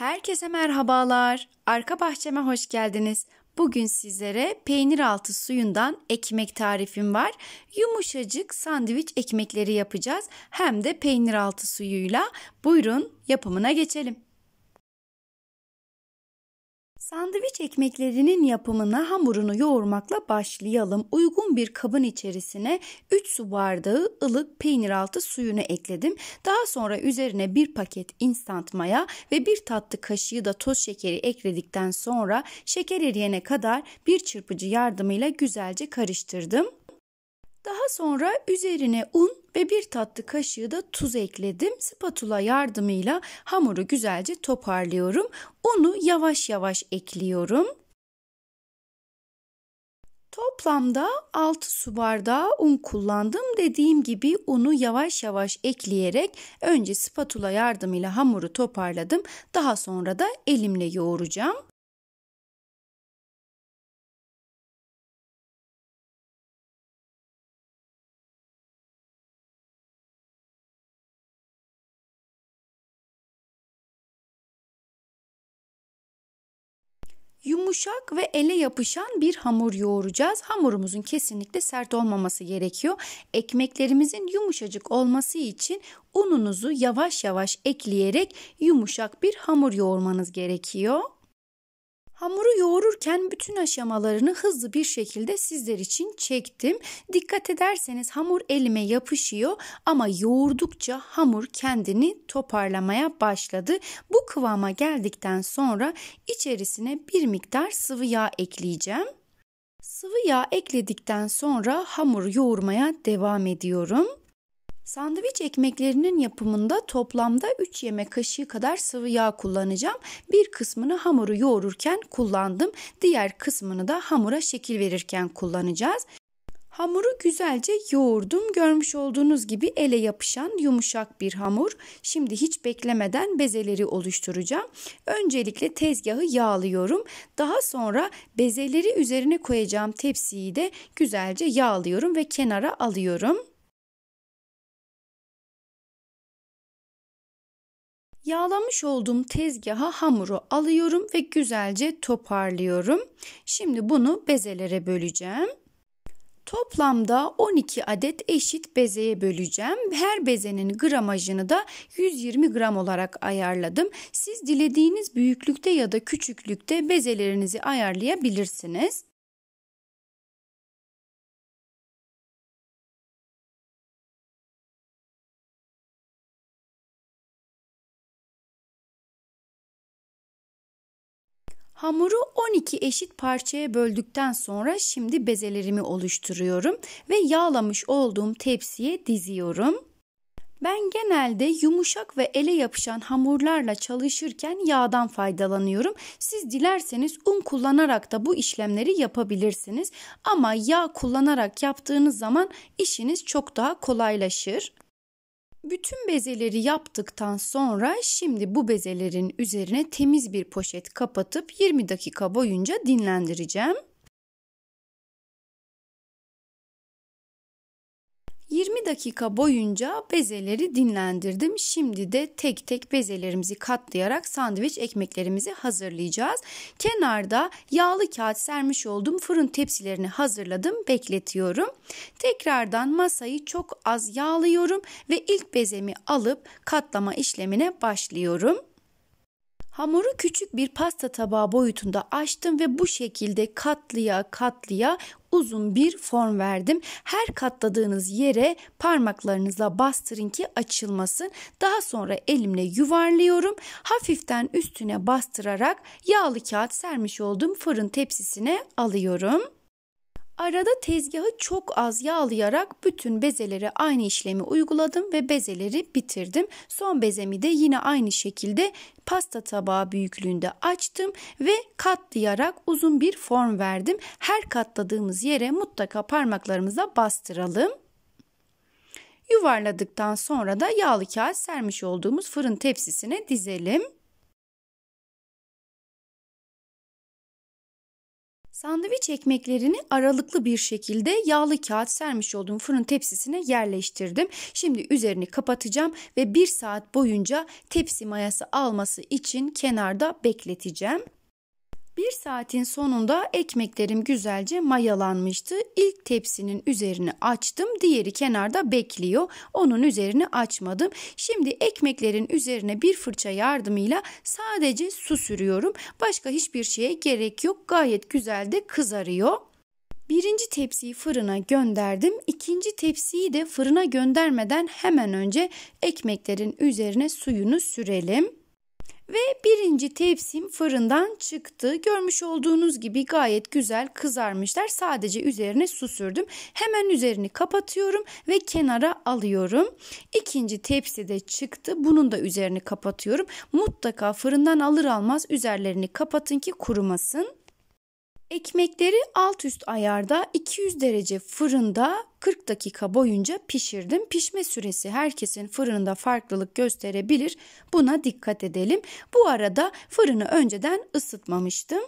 Herkese merhabalar. Arka bahçeme hoş geldiniz. Bugün sizlere peynir altı suyundan ekmek tarifim var. Yumuşacık sandviç ekmekleri yapacağız. Hem de peynir altı suyuyla. Buyurun yapımına geçelim. Sandviç ekmeklerinin yapımına hamurunu yoğurmakla başlayalım. Uygun bir kabın içerisine 3 su bardağı ılık peyniraltı suyunu ekledim. Daha sonra üzerine bir paket instant maya ve bir tatlı kaşığı da toz şekeri ekledikten sonra şeker eriyene kadar bir çırpıcı yardımıyla güzelce karıştırdım. Daha sonra üzerine un ve bir tatlı kaşığı da tuz ekledim. Spatula yardımıyla hamuru güzelce toparlıyorum. Unu yavaş yavaş ekliyorum. Toplamda 6 su bardağı un kullandım. Dediğim gibi unu yavaş yavaş ekleyerek önce spatula yardımıyla hamuru toparladım. Daha sonra da elimle yoğuracağım. Yumuşak ve ele yapışan bir hamur yoğuracağız. Hamurumuzun kesinlikle sert olmaması gerekiyor. Ekmeklerimizin yumuşacık olması için ununuzu yavaş yavaş ekleyerek yumuşak bir hamur yoğurmanız gerekiyor. Hamuru yoğururken bütün aşamalarını hızlı bir şekilde sizler için çektim. Dikkat ederseniz hamur elime yapışıyor ama yoğurdukça hamur kendini toparlamaya başladı. Bu kıvama geldikten sonra içerisine bir miktar sıvı yağ ekleyeceğim. Sıvı yağ ekledikten sonra hamur yoğurmaya devam ediyorum. Sandviç ekmeklerinin yapımında toplamda 3 yemek kaşığı kadar sıvı yağ kullanacağım. Bir kısmını hamuru yoğururken kullandım. Diğer kısmını da hamura şekil verirken kullanacağız. Hamuru güzelce yoğurdum. Görmüş olduğunuz gibi ele yapışan yumuşak bir hamur. Şimdi hiç beklemeden bezeleri oluşturacağım. Öncelikle tezgahı yağlıyorum. Daha sonra bezeleri üzerine koyacağım tepsiyi de güzelce yağlıyorum ve kenara alıyorum. Yağlamış olduğum tezgaha hamuru alıyorum ve güzelce toparlıyorum. Şimdi bunu bezelere böleceğim. Toplamda 12 adet eşit bezeye böleceğim. Her bezenin gramajını da 120 gram olarak ayarladım. Siz dilediğiniz büyüklükte ya da küçüklükte bezelerinizi ayarlayabilirsiniz. Hamuru 12 eşit parçaya böldükten sonra şimdi bezelerimi oluşturuyorum ve yağlamış olduğum tepsiye diziyorum. Ben genelde yumuşak ve ele yapışan hamurlarla çalışırken yağdan faydalanıyorum. Siz dilerseniz un kullanarak da bu işlemleri yapabilirsiniz. Ama yağ kullanarak yaptığınız zaman işiniz çok daha kolaylaşır. Bütün bezeleri yaptıktan sonra şimdi bu bezelerin üzerine temiz bir poşet kapatıp 20 dakika boyunca dinlendireceğim. 20 dakika boyunca bezeleri dinlendirdim. Şimdi de tek tek bezelerimizi katlayarak sandviç ekmeklerimizi hazırlayacağız. Kenarda yağlı kağıt sermiş oldum fırın tepsilerini hazırladım, bekletiyorum. Tekrardan masayı çok az yağlıyorum ve ilk bezemi alıp katlama işlemine başlıyorum. Hamuru küçük bir pasta tabağı boyutunda açtım ve bu şekilde katlıya katlıya uzun bir form verdim. Her katladığınız yere parmaklarınızla bastırın ki açılmasın. Daha sonra elimle yuvarlıyorum. Hafiften üstüne bastırarak yağlı kağıt sermiş olduğum fırın tepsisine alıyorum. Arada tezgahı çok az yağlayarak bütün bezeleri aynı işlemi uyguladım ve bezeleri bitirdim. Son bezemi de yine aynı şekilde pasta tabağı büyüklüğünde açtım ve katlayarak uzun bir form verdim. Her katladığımız yere mutlaka parmaklarımıza bastıralım. Yuvarladıktan sonra da yağlı kağıt sermiş olduğumuz fırın tepsisine dizelim. Sandviç ekmeklerini aralıklı bir şekilde yağlı kağıt sermiş olduğum fırın tepsisine yerleştirdim. Şimdi üzerini kapatacağım ve bir saat boyunca tepsi mayası alması için kenarda bekleteceğim. Bir saatin sonunda ekmeklerim güzelce mayalanmıştı. İlk tepsinin üzerini açtım. Diğeri kenarda bekliyor. Onun üzerine açmadım. Şimdi ekmeklerin üzerine bir fırça yardımıyla sadece su sürüyorum. Başka hiçbir şeye gerek yok. Gayet güzel de kızarıyor. Birinci tepsiyi fırına gönderdim. İkinci tepsiyi de fırına göndermeden hemen önce ekmeklerin üzerine suyunu sürelim. Ve birinci tepsim fırından çıktı. Görmüş olduğunuz gibi gayet güzel kızarmışlar. Sadece üzerine su sürdüm. Hemen üzerini kapatıyorum ve kenara alıyorum. İkinci tepsi de çıktı. Bunun da üzerini kapatıyorum. Mutlaka fırından alır almaz üzerlerini kapatın ki kurumasın. Ekmekleri alt üst ayarda 200 derece fırında 40 dakika boyunca pişirdim. Pişme süresi herkesin fırında farklılık gösterebilir. Buna dikkat edelim. Bu arada fırını önceden ısıtmamıştım.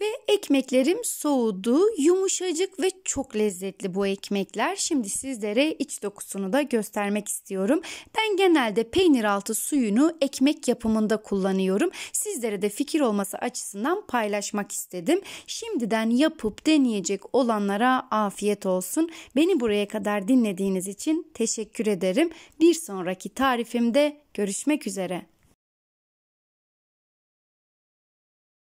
Ve ekmeklerim soğudu. Yumuşacık ve çok lezzetli bu ekmekler. Şimdi sizlere iç dokusunu da göstermek istiyorum. Ben genelde peynir altı suyunu ekmek yapımında kullanıyorum. Sizlere de fikir olması açısından paylaşmak istedim. Şimdiden yapıp deneyecek olanlara afiyet olsun. Beni buraya kadar dinlediğiniz için teşekkür ederim. Bir sonraki tarifimde görüşmek üzere.